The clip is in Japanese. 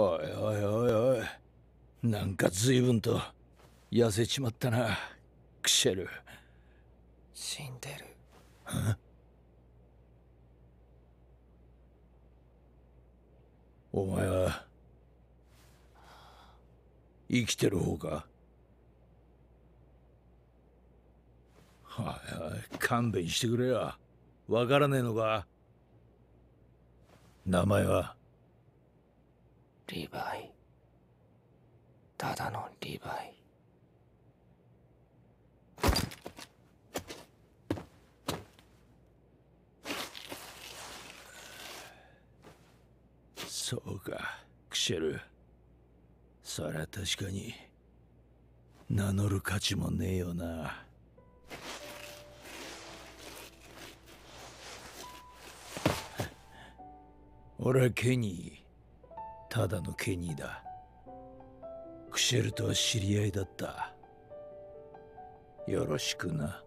おいおいおいおいなんか随分と痩せちまったなクシェル死んでるお前は生きてる方かはいはい勘弁してくれよわからねえのか名前はリヴァイただのリヴァイそうかクシェルそりゃ確かに名乗る価値もねえよな 俺はケニーただのケニーだクシェルとは知り合いだったよろしくな